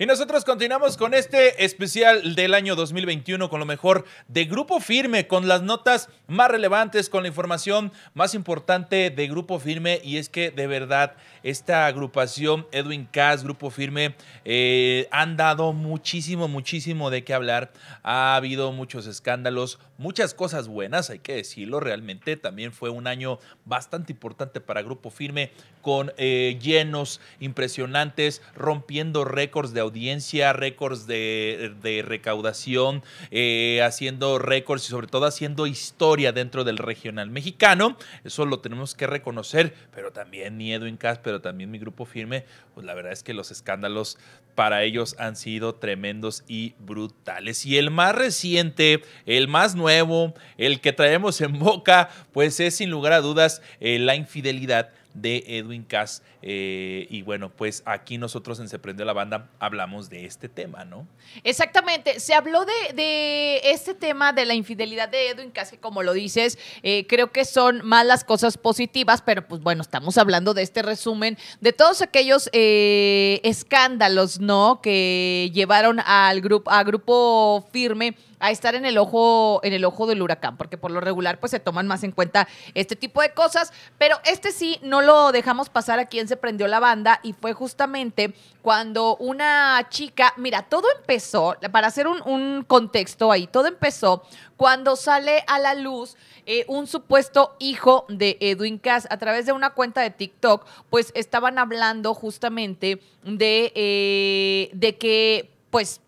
Y nosotros continuamos con este especial del año 2021 con lo mejor de Grupo Firme, con las notas más relevantes, con la información más importante de Grupo Firme. Y es que de verdad esta agrupación Edwin Cass, Grupo Firme, eh, han dado muchísimo, muchísimo de qué hablar. Ha habido muchos escándalos, muchas cosas buenas, hay que decirlo realmente. También fue un año bastante importante para Grupo Firme, con eh, llenos impresionantes, rompiendo récords de audiencia audiencia, récords de, recaudación, eh, haciendo récords y sobre todo haciendo historia dentro del regional mexicano. Eso lo tenemos que reconocer, pero también miedo en casa pero también mi grupo firme, pues la verdad es que los escándalos para ellos han sido tremendos y brutales. Y el más reciente, el más nuevo, el que traemos en boca, pues es sin lugar a dudas eh, la infidelidad de Edwin Cass. Eh, y bueno, pues aquí nosotros en Se Prende la Banda hablamos de este tema, ¿no? Exactamente, se habló de, este tema de la infidelidad de Edwin Cass, que como lo dices, eh, creo que son malas cosas positivas, pero pues bueno, estamos hablando de este resumen, de todos aquellos eh, escándalos, ¿no? Que llevaron al grupo, a grupo firme a estar en el ojo, en el ojo del huracán, porque por lo regular pues se toman más en cuenta este tipo de cosas, pero este sí no lo dejamos pasar a quien se prendió la banda y fue justamente cuando una chica, mira, todo empezó, para hacer un, contexto ahí, todo empezó cuando sale a la luz eh, un supuesto hijo de Edwin Cass a través de una cuenta de TikTok, pues estaban hablando justamente de, eh, de que pues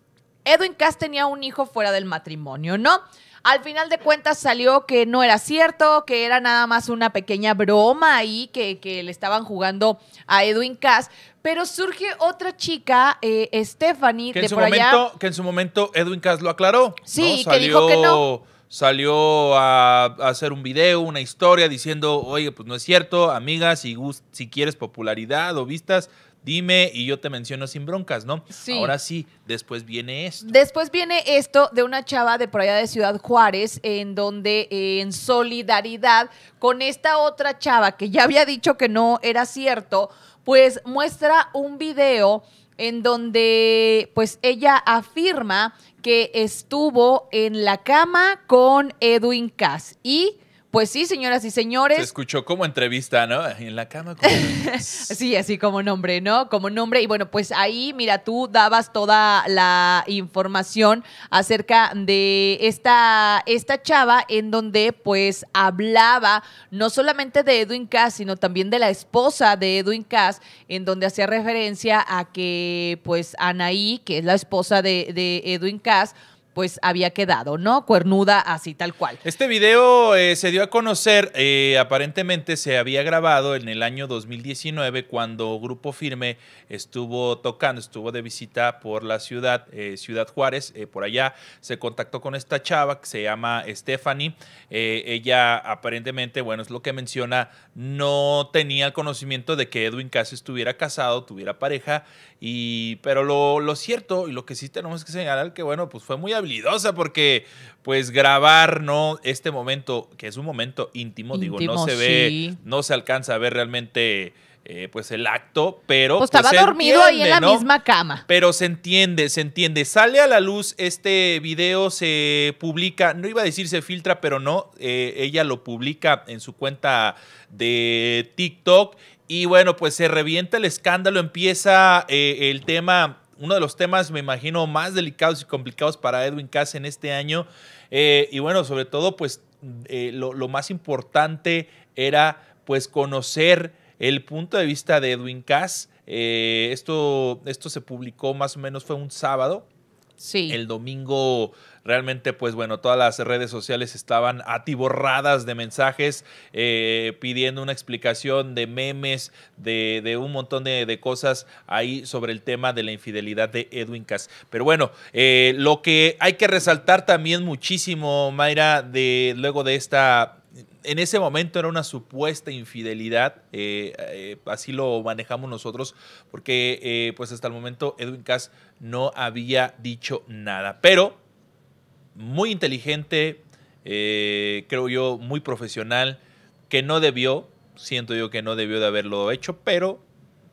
Edwin Cass tenía un hijo fuera del matrimonio, ¿no? Al final de cuentas salió que no era cierto, que era nada más una pequeña broma ahí que, le estaban jugando a Edwin Cass. Pero surge otra chica, eh, Stephanie, que en su momento, Que en su momento Edwin Cass lo aclaró. Sí, que dijo que no salió a, hacer un video, una historia diciendo, oye, pues no es cierto, amiga, si quieres popularidad o vistas, dime y yo te menciono sin broncas, ¿no? Sí. Ahora sí, después viene esto. Después viene esto de una chava de por allá de Ciudad Juárez, en donde eh, en solidaridad con esta otra chava que ya había dicho que no era cierto, pues muestra un video en donde pues ella afirma que estuvo en la cama con Edwin Cass y pues sí, señoras y señores. Se escuchó como entrevista, ¿no? En la cama. Como... sí, así como nombre, ¿no? Como nombre. Y bueno, pues ahí, mira, tú dabas toda la información acerca de esta, esta chava en donde pues hablaba no solamente de Edwin Cass, sino también de la esposa de Edwin Cass, en donde hacía referencia a que pues Anaí, que es la esposa de, de Edwin Cass, pues había quedado, ¿no? Cuernuda así tal cual. Este video eh, se dio a conocer, eh, aparentemente se había grabado en el año 2019 cuando Grupo Firme estuvo tocando, estuvo de visita por la ciudad, eh, Ciudad Juárez, por allá se contactó con esta chava que se llama Stephanie, ella aparentemente, bueno, es lo que menciona, no tenía conocimiento de que Edwin Cass estuviera casado, tuviera pareja, y, pero lo, lo cierto y lo que sí tenemos que señalar que, bueno, pues fue muy porque pues grabar, ¿no? Este momento, que es un momento íntimo, digo, no se ve, no se alcanza a ver realmente. Eh, pues el acto, pero... Pues, estaba pues, dormido ahí en la misma cama. Pero se entiende, se entiende. Sale a la luz este video, se publica, no iba a decir se filtra, pero no, eh, ella lo publica en su cuenta de TikTok y bueno, pues se revienta el escándalo, empieza eh, el tema uno de los temas, me imagino, más delicados y complicados para Edwin Cass en este año. Eh, y bueno, sobre todo, pues eh, lo, más importante era pues conocer el punto de vista de Edwin Cass. Eh, esto, esto se publicó más o menos, fue un sábado. Sí. El domingo realmente, pues bueno, todas las redes sociales estaban atiborradas de mensajes eh, pidiendo una explicación de memes, de, un montón de, cosas ahí sobre el tema de la infidelidad de Edwin Cass. Pero bueno, eh, lo que hay que resaltar también muchísimo, Mayra, de, luego de esta en ese momento era una supuesta infidelidad, eh, eh, así lo manejamos nosotros, porque eh, pues hasta el momento Edwin Cass no había dicho nada, pero muy inteligente, creo yo, muy profesional, que no debió, siento yo que no debió de haberlo hecho, pero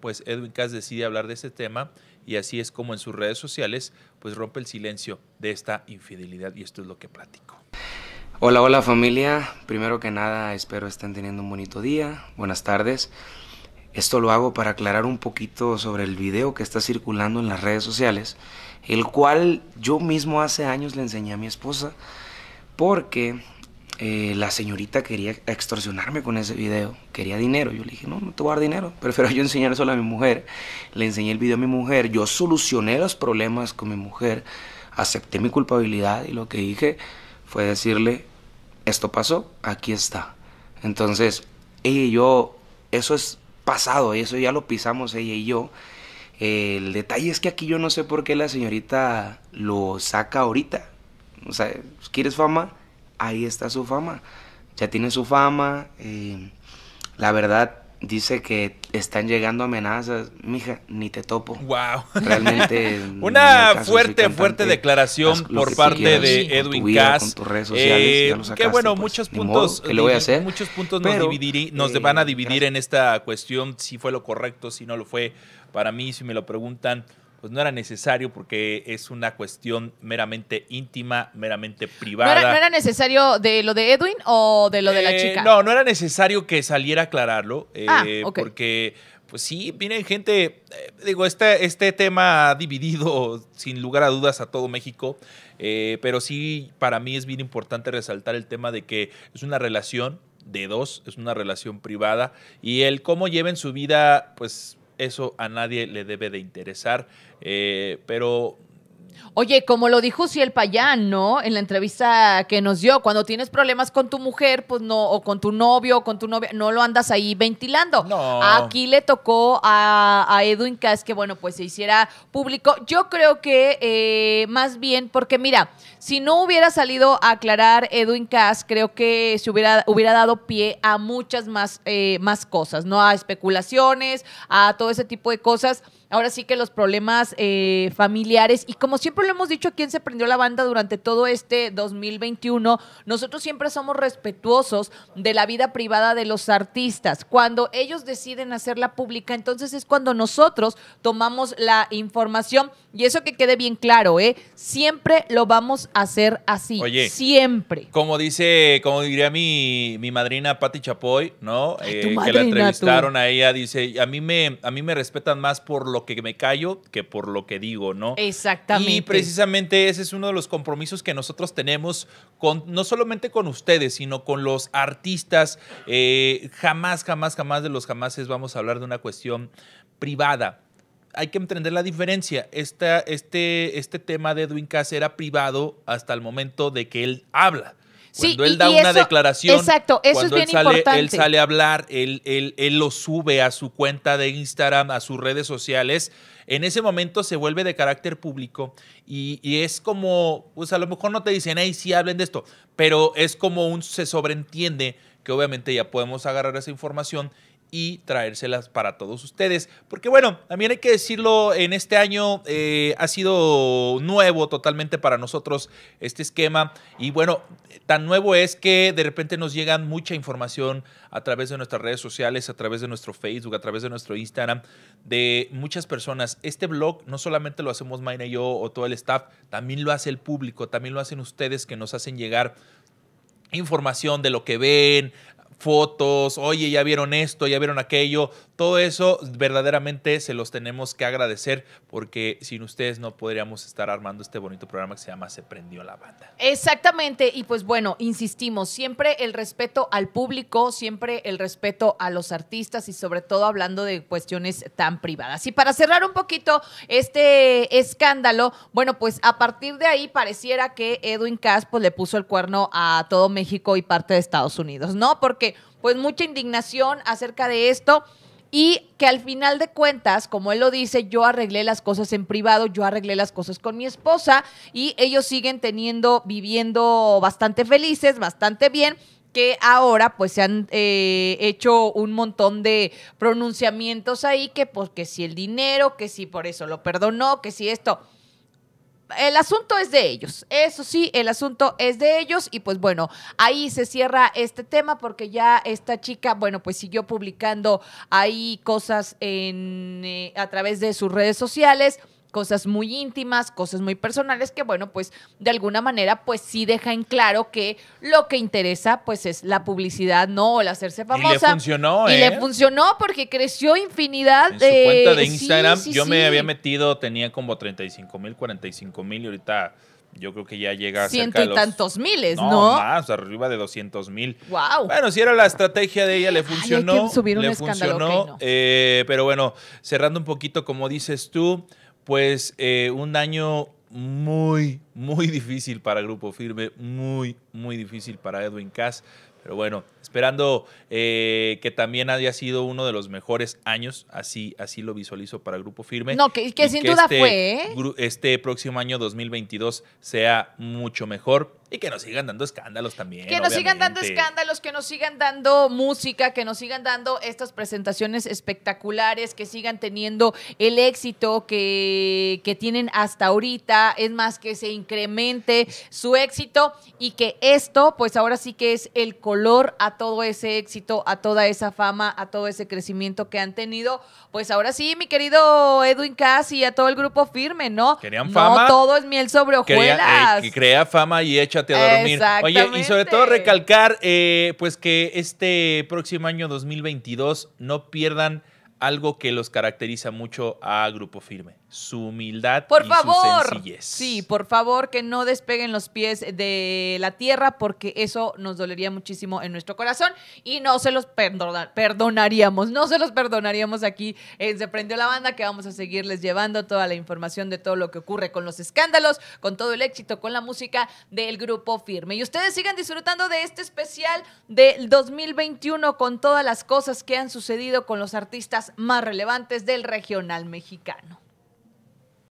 pues Edwin Cass decide hablar de ese tema y así es como en sus redes sociales pues rompe el silencio de esta infidelidad y esto es lo que platico. Hola, hola familia. Primero que nada, espero estén teniendo un bonito día. Buenas tardes. Esto lo hago para aclarar un poquito sobre el video que está circulando en las redes sociales, el cual yo mismo hace años le enseñé a mi esposa, porque eh, la señorita quería extorsionarme con ese video, quería dinero. Yo le dije, no, no te voy a dar dinero, prefiero yo enseñar eso a mi mujer. Le enseñé el video a mi mujer, yo solucioné los problemas con mi mujer, acepté mi culpabilidad y lo que dije fue decirle, esto pasó, aquí está. Entonces, ella y yo, eso es pasado, eso ya lo pisamos ella y yo. El detalle es que aquí yo no sé por qué la señorita lo saca ahorita. O sea, ¿quieres fama? Ahí está su fama. Ya tiene su fama. Eh, la verdad, dice que están llegando amenazas, mija, ni te topo. Wow. Realmente una fuerte fuerte declaración por parte de Edwin redes Cass. Eh, que bueno, pues, muchos puntos le voy a hacer? muchos puntos nos, nos van a dividir en esta cuestión si fue lo correcto, si no lo fue. Para mí si me lo preguntan pues no era necesario porque es una cuestión meramente íntima, meramente privada. ¿No era, necesario de lo de Edwin o de lo de la eh, chica? No, no era necesario que saliera a aclararlo, eh, ah, porque pues sí, viene gente, eh, digo, este, este tema ha dividido sin lugar a dudas a todo México, pero sí para mí es bien importante resaltar el tema de que es una relación de dos, es una relación privada y el cómo lleven su vida, pues eso a nadie le debe de interesar, eh, pero... Oye, como lo dijo Ciel Payán, ¿no? En la entrevista que nos dio, cuando tienes problemas con tu mujer, pues no, o con tu novio, o con tu novia, no lo andas ahí ventilando. No. Aquí le tocó a, a Edwin Cass que, bueno, pues se hiciera público. Yo creo que eh, más bien, porque mira, si no hubiera salido a aclarar Edwin Cass, creo que se hubiera, hubiera dado pie a muchas más, eh, más cosas, ¿no? A especulaciones, a todo ese tipo de cosas ahora sí que los problemas eh, familiares. Y como siempre lo hemos dicho, a quien se prendió la banda durante todo este 2021, nosotros siempre somos respetuosos de la vida privada de los artistas. Cuando ellos deciden hacerla pública, entonces es cuando nosotros tomamos la información. Y eso que quede bien claro, ¿eh? Siempre lo vamos hacer así. Oye, siempre. Como dice, como diría mi, mi madrina Patti Chapoy, ¿no? Eh, que la entrevistaron a ella, dice, a mí, me, a mí me respetan más por lo que me callo que por lo que digo, ¿no? Exactamente. Y precisamente ese es uno de los compromisos que nosotros tenemos con, no solamente con ustedes, sino con los artistas. Eh, jamás, jamás, jamás de los jamases vamos a hablar de una cuestión privada hay que entender la diferencia. este, este tema de Edwin Cass era privado hasta el momento de que él habla. Cuando él da una declaración, exacto, cuando él, sale, él sale a hablar, él, él, él lo sube a su cuenta de Instagram, a sus redes sociales, en ese momento se vuelve de carácter público y, y, es como, pues a lo mejor no te dicen, hey, sí hablen de esto, pero es como un, se sobreentiende que obviamente ya podemos agarrar esa información y traérselas para todos ustedes. Porque bueno, también hay que decirlo, en este año eh, ha sido nuevo totalmente para nosotros este esquema. Y bueno, tan nuevo es que de repente nos llegan mucha información a través de nuestras redes sociales, a través de nuestro Facebook, a través de nuestro Instagram, de muchas personas. Este blog no solamente lo hacemos mine y yo o todo el staff, también lo hace el público, también lo hacen ustedes que nos hacen llegar información de lo que ven, fotos, oye, ya vieron esto, ya vieron aquello, todo eso verdaderamente se los tenemos que agradecer porque sin ustedes no podríamos estar armando este bonito programa que se llama Se prendió la banda. Exactamente, y pues bueno, insistimos, siempre el respeto al público, siempre el respeto a los artistas y sobre todo hablando de cuestiones tan privadas. Y para cerrar un poquito este escándalo, bueno, pues a partir de ahí pareciera que Edwin Cass pues, le puso el cuerno a todo México y parte de Estados Unidos, ¿no? Porque pues mucha indignación acerca de esto y que al final de cuentas, como él lo dice, yo arreglé las cosas en privado, yo arreglé las cosas con mi esposa y ellos siguen teniendo, viviendo bastante felices, bastante bien que ahora pues se han eh, hecho un montón de pronunciamientos ahí que pues que si el dinero, que si por eso lo perdonó, que si esto el asunto es de ellos. Eso sí, el asunto es de ellos. Y pues bueno, ahí se cierra este tema porque ya esta chica, bueno, pues siguió publicando ahí cosas en, eh, a través de sus redes sociales cosas muy íntimas, cosas muy personales que bueno, pues de alguna manera pues sí deja en claro que lo que interesa pues es la publicidad, no el hacerse famosa. Y le funcionó, ¿eh? Y le ¿eh? funcionó porque creció infinidad. de... su cuenta de Instagram yo me había metido, tenía como 35 mil, 45 mil y ahorita yo creo que ya llega a ciento y tantos miles, ¿no? ¿no? Más, arriba de 200 mil. Wow. Bueno, si era la estrategia de ella, le ah, funcionó. subir le funcionó, eh, pero bueno, cerrando un poquito, como dices tú, pues eh, un año muy, muy difícil para Grupo Firme, muy, muy difícil para Edwin Cass. Pero bueno, Esperando eh, que también haya sido uno de los mejores años, así, así lo visualizo para Grupo Firme. No, que, sin duda este fue. ¿eh? Este próximo año 2022 sea mucho mejor y que nos sigan dando escándalos también. Que nos sigan dando escándalos, que nos sigan dando música, que nos sigan dando estas presentaciones espectaculares, que sigan teniendo el éxito que, que tienen hasta ahorita. Es más, que se incremente su éxito y que esto, pues ahora sí que es el color a a todo ese éxito, a toda esa fama, a todo ese crecimiento que han tenido. Pues ahora sí, mi querido Edwin Cass y a todo el grupo firme, ¿no? Querían fama. No todo es miel sobre eh, hojuelas. Crea, crea fama y échate a dormir. Oye, y sobre todo recalcar, eh, pues que este próximo año 2022 no pierdan algo que los caracteriza mucho a Grupo Firme su humildad y su sencillez. Sí, por favor, que no despeguen los pies de la tierra porque eso nos dolería muchísimo en nuestro corazón y no se los perdonaríamos, no se los perdonaríamos aquí Se Prendió la Banda que vamos a seguirles llevando toda la información de todo lo que ocurre con los escándalos, con todo el éxito, con la música del grupo Firme. Y ustedes sigan disfrutando de este especial del 2021 con todas las cosas que han sucedido con los artistas más relevantes del regional mexicano.